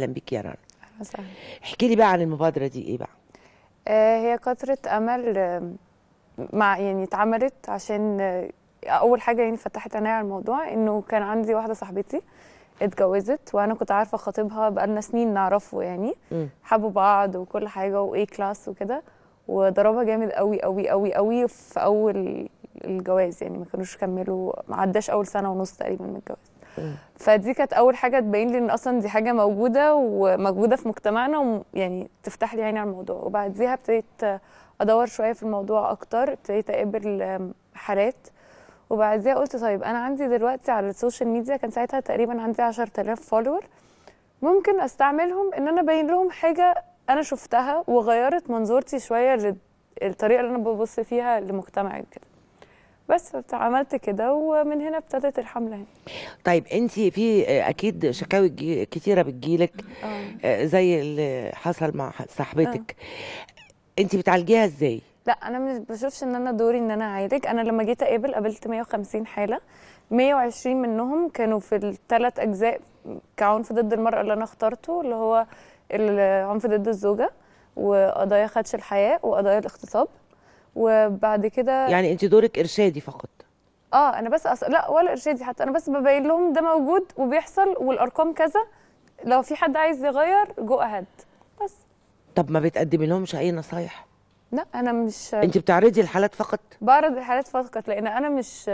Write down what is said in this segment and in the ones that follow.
اهلا بيك يا رنا اهلا احكي لي بقى عن المبادره دي ايه بقى آه، هي قطره امل آه، مع يعني اتعملت عشان آه، اول حاجه يعني فتحت عيني على الموضوع انه كان عندي واحده صاحبتي اتجوزت وانا كنت عارفه خطيبها بقالنا سنين نعرفه يعني حبوا بعض وكل حاجه واي كلاس وكده وضربها جامد قوي قوي قوي قوي في اول الجواز يعني ما كانوش كملوا ما عداش اول سنه ونص تقريبا من الجواز فدي كانت اول حاجه تبين لي ان اصلا دي حاجه موجوده وموجوده في مجتمعنا ويعني تفتح لي عيني على الموضوع وبعديها ابتديت ادور شويه في الموضوع اكتر ابتديت اقابل حالات وبعديها قلت طيب انا عندي دلوقتي على السوشيال ميديا كان ساعتها تقريبا عندي 10000 فولور ممكن استعملهم ان انا ابين لهم حاجه انا شفتها وغيرت منظورتي شويه للطريقه اللي انا ببص فيها لمجتمعي وكده بس عملت كده ومن هنا ابتدت الحمله هنا طيب انت في اكيد شكاوي كتيره بتجيلك آه. آه. زي اللي حصل مع صاحبتك آه. انت بتعالجيها ازاي لا انا ما بشوفش ان انا دوري ان انا اعالج انا لما جيت اقابل قابلت 150 حاله 120 منهم كانوا في الثلاث اجزاء كعنف ضد المراه اللي انا اخترته اللي هو العنف ضد الزوجه وقضايا خدش الحياه وقضايا الاغتصاب وبعد كده يعني انت دورك ارشادي فقط اه انا بس أص... لا ولا ارشادي حتى انا بس ببين لهم ده موجود وبيحصل والارقام كذا لو في حد عايز يغير جو اهيد بس طب ما بتقدمي لهمش اي نصايح لا انا مش انت بتعرضي الحالات فقط بعرض الحالات فقط لان انا مش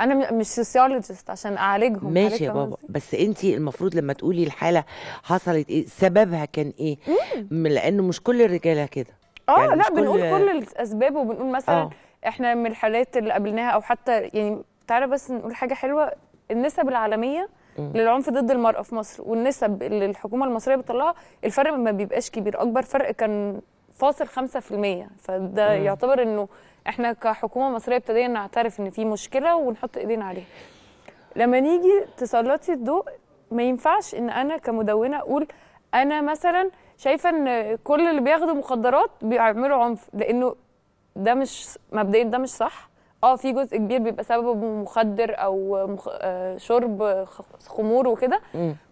انا مش سوسيولوجيست عشان اعالجهم ماشي يا بابا بس انت المفروض لما تقولي الحاله حصلت ايه سببها كان ايه مم. لانه مش كل الرجاله كده اه يعني لا بنقول كل, كل الاسباب وبنقول مثلا آه. احنا من الحالات اللي قابلناها او حتى يعني تعالى بس نقول حاجه حلوه النسب العالميه للعنف ضد المراه في مصر والنسب اللي الحكومه المصريه بتطلعها الفرق ما بيبقاش كبير اكبر فرق كان فاصل 5% فده م. يعتبر انه احنا كحكومه مصريه ابتدينا نعترف ان في مشكله ونحط ايدينا عليها لما نيجي تسلطي الضوء ما ينفعش ان انا كمدونه اقول انا مثلا شايفه ان كل اللي بياخدوا مخدرات بيعملوا عنف لانه ده مش مبدئيا ده مش صح اه في جزء كبير بيبقى سببه مخدر او مخ... آه شرب خمور وكده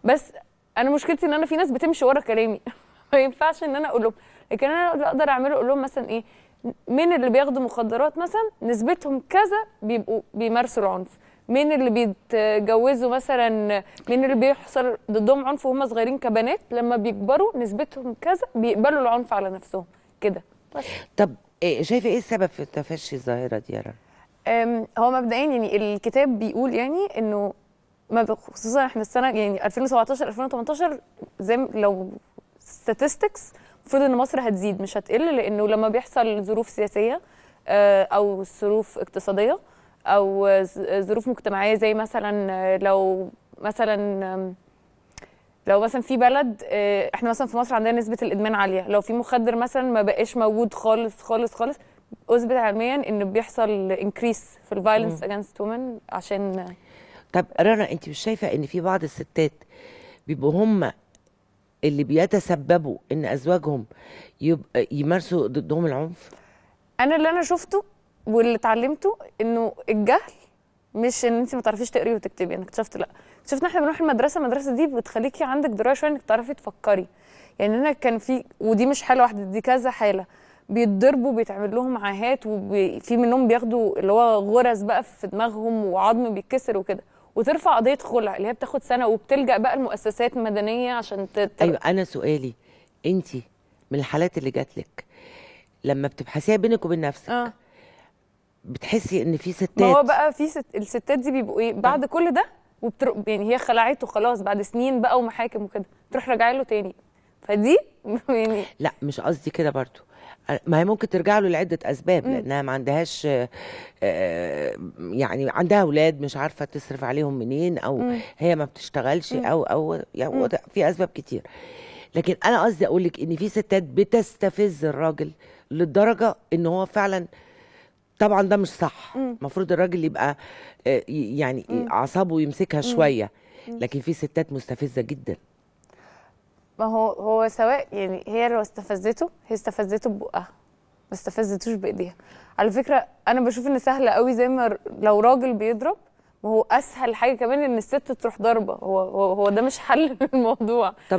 بس انا مشكلتي ان انا في ناس بتمشي ورا كلامي ما ينفعش ان انا اقول لهم لكن انا اللي اقدر اعمله اقول لهم مثلا ايه من اللي بياخدوا مخدرات مثلا نسبتهم كذا بيبقوا بيمارسوا العنف مين اللي بيتجوزوا مثلا مين اللي بيحصل ضدهم عنف وهم صغيرين كبنات لما بيكبروا نسبتهم كذا بيقبلوا العنف على نفسهم كده طب إيه شايفه ايه السبب في تفشي الظاهره دي يا رنا؟ هو مبدئيا يعني الكتاب بيقول يعني انه خصوصا احنا السنه يعني 2017 2018 زي لو ستاتستكس المفروض ان مصر هتزيد مش هتقل لانه لما بيحصل ظروف سياسيه آه، او ظروف اقتصاديه او ظروف مجتمعيه زي مثلا لو مثلا لو مثلا في بلد آه، احنا مثلا في مصر عندنا نسبه الادمان عاليه لو في مخدر مثلا ما بقاش موجود خالص خالص خالص اثبت علميا ان بيحصل انكريس في الفايلنس اجينست وومن عشان طب رنا انت مش شايفه ان في بعض الستات بيبقوا هم اللي بيتسببوا ان ازواجهم يبقى يمارسوا ضدهم العنف انا اللي انا شفته واللي اتعلمته انه الجهل مش ان انت ما تعرفيش تقري وتكتبي انا اكتشفت لا اكتشفت ان احنا بنروح المدرسه المدرسه دي بتخليكي عندك درايه شويه انك تعرفي تفكري يعني انا كان في ودي مش حاله واحده دي كذا حاله بيتضربوا بيتعمل لهم عاهات وفي منهم بياخدوا اللي هو غرز بقى في دماغهم وعظم بيتكسر وكده وترفع قضيه خلع اللي هي بتاخد سنه وبتلجا بقى المؤسسات المدنيه عشان تتر... ايوه انا سؤالي انت من الحالات اللي جات لك لما بتبحثيها بينك وبين نفسك آه. بتحسي ان في ستات ما هو بقى في ست الستات دي بيبقوا ايه بعد كل ده وبتر... يعني هي خلعته خلاص بعد سنين بقى ومحاكم وكده تروح راجع له تاني فدي يعني لا مش قصدي كده برضو ما هي ممكن ترجع له لعده اسباب م. لانها ما عندهاش آه، يعني عندها اولاد مش عارفه تصرف عليهم منين او م. هي ما بتشتغلش م. او او يعني في اسباب كتير لكن انا قصدي اقول لك ان في ستات بتستفز الراجل للدرجه ان هو فعلا طبعا ده مش صح المفروض الراجل يبقى آه، يعني اعصابه يمسكها شويه لكن في ستات مستفزه جدا ما هو هو سواء يعني هي لو استفزته هي استفزته ببقها ما استفزتوش بايديها على فكره انا بشوف ان سهله قوي زي ما لو راجل بيضرب ما هو اسهل حاجه كمان ان الست تروح ضربه هو هو, ده مش حل للموضوع طبعا